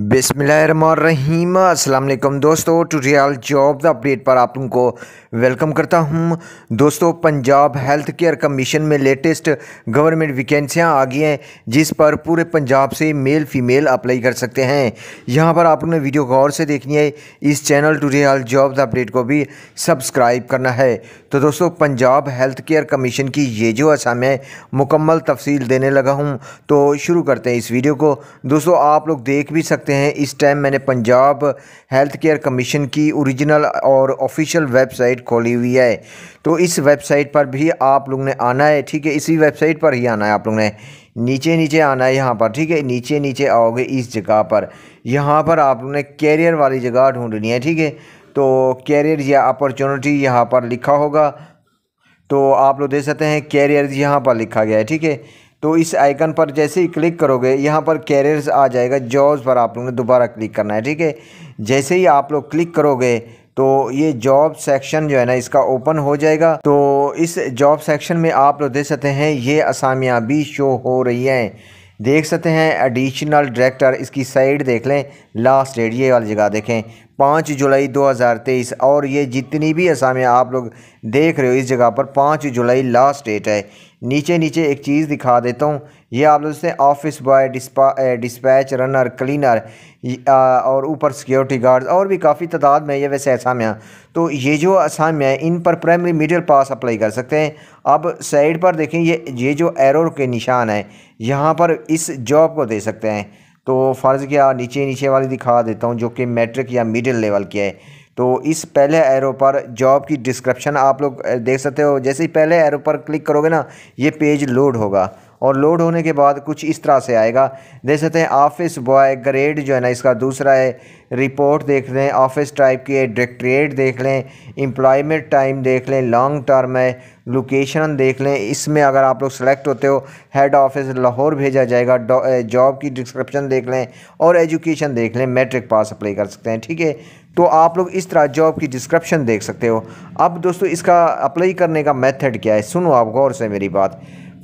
बिसमीम अल्लाम दोस्तों टूटोरियल जॉब अपडेट पर आप को वेलकम करता हूं दोस्तों पंजाब हेल्थ केयर कमीशन में लेटेस्ट गवर्नमेंट वैकेंसियां आ गई हैं जिस पर पूरे पंजाब से मेल फीमेल अप्लाई कर सकते हैं यहां पर आप लोगों ने वीडियो गौर से देखनी है इस चैनल टूटोरियल जॉब अपडेट को भी सब्सक्राइब करना है तो दोस्तों पंजाब हेल्थ केयर कमीशन की ये जो असम मैं मुकम्मल तफसील देने लगा हूँ तो शुरू करते हैं इस वीडियो को दोस्तों आप लोग देख भी सकते सकते हैं इस टाइम मैंने पंजाब हेल्थ केयर कमीशन की ओरिजिनल और ऑफिशियल वेबसाइट खोली हुई है तो इस वेबसाइट पर भी आप लोग ने आना है ठीक है इसी वेबसाइट पर ही आना है आप लोग ने नीचे नीचे आना है यहाँ पर ठीक है नीचे नीचे आओगे इस जगह पर यहाँ पर आप लोग ने कैरियर वाली जगह ढूंढनी है ठीक है तो कैरियर या अपॉर्चुनिटी यहाँ पर लिखा होगा तो आप लोग देख सकते हैं कैरियर यहाँ पर लिखा गया है ठीक है तो इस आइकन पर जैसे ही क्लिक करोगे यहाँ पर कैरियर्स आ जाएगा जॉब्स पर आप लोगों ने दोबारा क्लिक करना है ठीक है जैसे ही आप लोग क्लिक करोगे तो ये जॉब सेक्शन जो है ना इसका ओपन हो जाएगा तो इस जॉब सेक्शन में आप लोग देख सकते हैं ये असामियाँ भी शो हो रही हैं देख सकते हैं एडिशनल डायरेक्टर इसकी साइड देख लें लास्ट डेट ये वाली जगह देखें पाँच जुलाई 2023 और ये जितनी भी असामियाँ आप लोग देख रहे हो इस जगह पर पाँच जुलाई लास्ट डेट है नीचे नीचे एक चीज़ दिखा देता हूँ ये आप लोग से ऑफिस बॉय डिस्पा डिस्पैच रनर क्लीनर और ऊपर सिक्योरिटी गार्ड और भी काफ़ी तादाद में ये वैसे असामियाँ तो ये जो असामियाँ इन पर प्राइमरी मिडिल पास अप्लाई कर सकते हैं अब साइड पर देखें ये ये जो एरो के निशान है यहाँ पर इस जॉब को दे सकते हैं तो फ़र्ज़ किया नीचे नीचे वाली दिखा देता हूँ जो कि मैट्रिक या मिडिल लेवल की है तो इस पहले एरो पर जॉब की डिस्क्रिप्शन आप लोग देख सकते हो जैसे ही पहले एरो पर क्लिक करोगे ना ये पेज लोड होगा और लोड होने के बाद कुछ इस तरह से आएगा देख सकते हैं ऑफिस बॉय ग्रेड जो है ना इसका दूसरा है रिपोर्ट देख लें ऑफिस टाइप की है डायरेक्ट्रेट देख लें एम्प्लॉयमेंट टाइम देख लें लॉन्ग टर्म है लोकेशन देख लें इसमें अगर आप लोग सेलेक्ट होते हो हेड ऑफिस लाहौर भेजा जाएगा जॉब की डिस्क्रिप्शन देख लें और एजुकेशन देख लें मैट्रिक पास अप्लाई कर सकते हैं ठीक है तो आप लोग इस तरह जॉब की डिस्क्रिप्शन देख सकते हो अब दोस्तों इसका अप्लाई करने का मेथड क्या है सुनो आप गौर से मेरी बात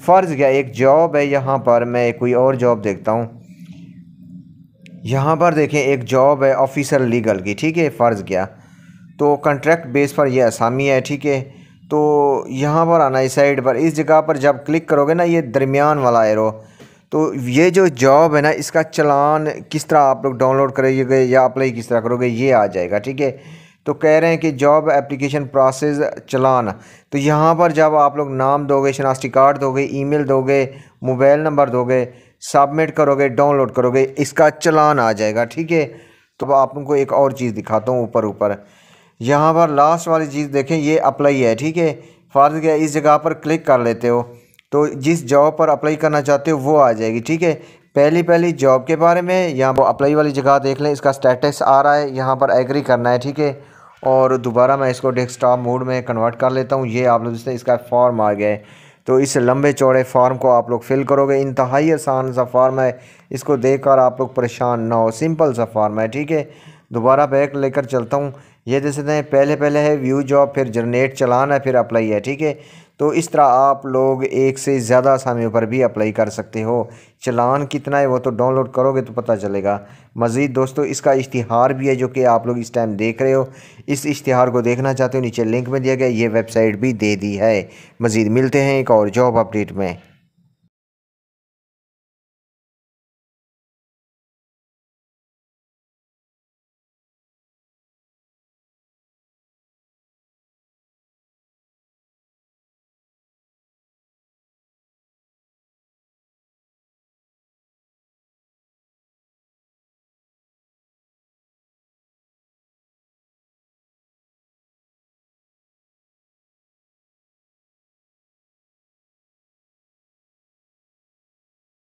फ़र्ज़ क्या एक जॉब है यहाँ पर मैं कोई और जॉब देखता हूँ यहाँ पर देखें एक जॉब है ऑफिसर लीगल की ठीक है फ़र्ज़ क्या तो कॉन्ट्रैक्ट बेस पर यह आसामी है ठीक है तो यहाँ पर आना इस साइड पर इस जगह पर जब क्लिक करोगे ना ये दरमियान वाला एरो तो ये जो जॉब है ना इसका चलान किस तरह आप लोग डाउनलोड करेंगे या अप्लाई किस तरह करोगे ये आ जाएगा ठीक है तो कह रहे हैं कि जॉब एप्लीकेशन प्रोसेस चलान तो यहाँ पर जब आप लोग नाम दोगे शनाख्ती कार्ड दोगे ईमेल दोगे मोबाइल नंबर दोगे सबमिट करोगे डाउनलोड करोगे इसका चलान आ जाएगा ठीक है तो आप लोग को एक और चीज़ दिखाता हूँ ऊपर ऊपर यहाँ पर लास्ट वाली चीज़ देखें ये अप्लाई है ठीक है फ़र्ज़ क्या इस जगह पर क्लिक कर लेते हो तो जिस जॉब पर अप्लाई करना चाहते हो वो आ जाएगी ठीक है पहली पहली जॉब के बारे में यहाँ पर अप्लाई वाली जगह देख लें इसका स्टेटस आ रहा है यहाँ पर एग्री करना है ठीक है और दोबारा मैं इसको डेस्कटॉप मोड में कन्वर्ट कर लेता हूँ ये आप लोग जिससे इसका फॉर्म आ गया है तो इस लंबे चौड़े फॉर्म को आप लोग फिल करोगे इंतहाई आसान सा फॉर्म है इसको देख कर आप लोग परेशान ना हो सिंपल सा फॉर्म है ठीक है दोबारा बैग लेकर चलता हूँ ये दे सकते हैं पहले पहले है व्यू जॉब फिर जनरेट चलान है फिर अप्लाई है ठीक है तो इस तरह आप लोग एक से ज़्यादा आसामियों पर भी अप्लाई कर सकते हो चलान कितना है वो तो डाउनलोड करोगे तो पता चलेगा मज़ीद दोस्तों इसका इश्तिहार भी है जो कि आप लोग इस टाइम देख रहे हो इस इश्तिहार को देखना चाहते हो नीचे लिंक में दिया गया ये वेबसाइट भी दे दी है मज़ीद मिलते हैं एक और जॉब अपडेट में